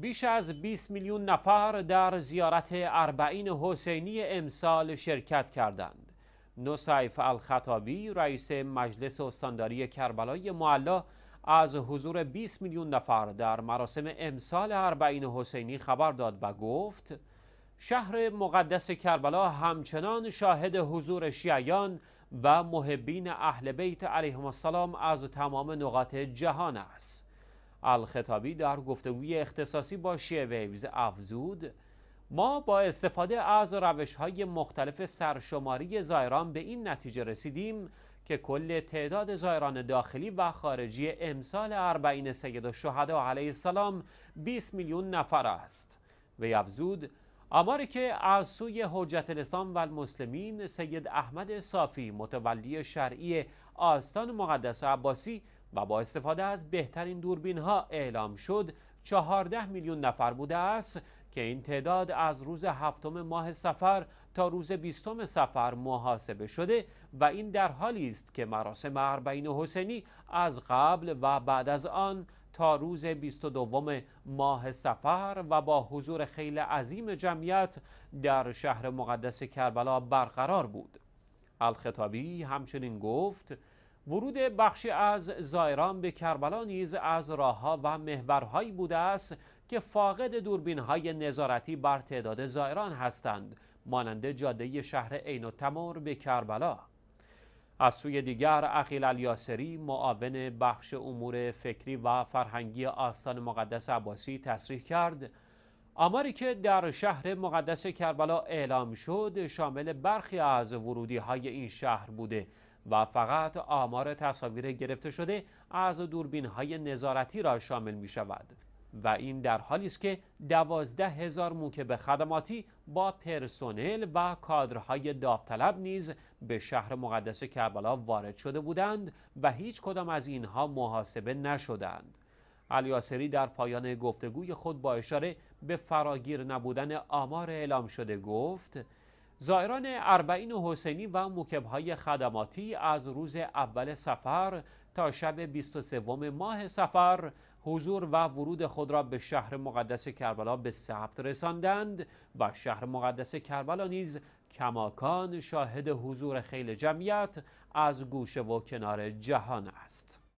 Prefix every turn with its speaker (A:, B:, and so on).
A: بیش از 20 میلیون نفر در زیارت اربعین حسینی امسال شرکت کردند. نصیف الخطابی رئیس مجلس استانداری کربلای معلا از حضور 20 میلیون نفر در مراسم امسال اربعین حسینی خبر داد و گفت شهر مقدس کربلا همچنان شاهد حضور شیعیان و محبین اهل بیت علیهم السلام از تمام نقاط جهان است. الخطابی در گفتگوی اختصاصی با شیعه ویوز افزود ما با استفاده از روش های مختلف سرشماری زایران به این نتیجه رسیدیم که کل تعداد زایران داخلی و خارجی امسال اربعین سید و شهده علیه السلام 20 میلیون نفر است وی افزود آماری که از سوی حجت الاسلام و المسلمین سید احمد صافی متولی شرعی آستان مقدس عباسی و با استفاده از بهترین دوربین ها اعلام شد 14 میلیون نفر بوده است که این تعداد از روز هفتم ماه سفر تا روز بیستم سفر محاسبه شده و این در حالی است که مراسم اربعین حسینی از قبل و بعد از آن تا روز 22 ماه سفر و با حضور خیلی عظیم جمعیت در شهر مقدس کربلا برقرار بود الخطابی همچنین گفت ورود بخشی از زایران به کربلا نیز از راهها و محورهایی بوده است که فاقد دوربین های نظارتی بر تعداد زایران هستند مانند جاده شهر عین التمر به کربلا از سوی دیگر اخیل الیاسری معاون بخش امور فکری و فرهنگی آستان مقدس عباسی تصریح کرد آماری که در شهر مقدس کربلا اعلام شد شامل برخی از ورودی های این شهر بوده و فقط آمار تصاویر گرفته شده از دوربین های نظارتی را شامل می شود و این در حالی است که دوازده هزار موکب خدماتی با پرسنل و کادرهای داوطلب نیز به شهر مقدس کربلا وارد شده بودند و هیچ کدام از اینها محاسبه نشدند. الیاسری در پایان گفتگوی خود با اشاره به فراگیر نبودن آمار اعلام شده گفت زائران اربعین حسینی و مکبهای خدماتی از روز اول سفر تا شب 23 ماه سفر حضور و ورود خود را به شهر مقدس کربلا به ثبت رساندند و شهر مقدس کربلا نیز کماکان شاهد حضور خیل جمعیت از گوشه و کنار جهان است.